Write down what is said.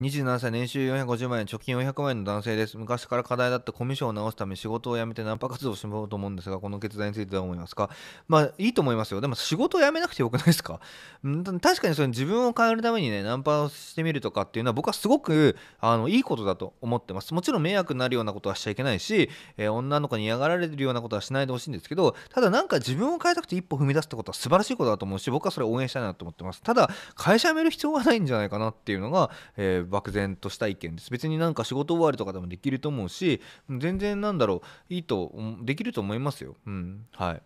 27歳、年収450万円、貯金400万円の男性です。昔から課題だったコミュ障を直すため仕事を辞めてナンパ活動をしようと思うんですが、この決断については思いますかまあ、いいと思いますよ。でも仕事を辞めなくてよくないですか 確かにその自分を変えるためにね、ナンパをしてみるとかっていうのは僕はすごくあのいいことだと思ってます。もちろん迷惑になるようなことはしちゃいけないし、えー、女の子に嫌がられるようなことはしないでほしいんですけど、ただなんか自分を変えたくて一歩踏み出すってことは素晴らしいことだと思うし、僕はそれを応援したいなと思ってます。ただ、会社辞める必要はないんじゃないかなっていうのが、えー漠然とした意見です別になんか仕事終わりとかでもできると思うし全然なんだろういいとできると思いますようんはい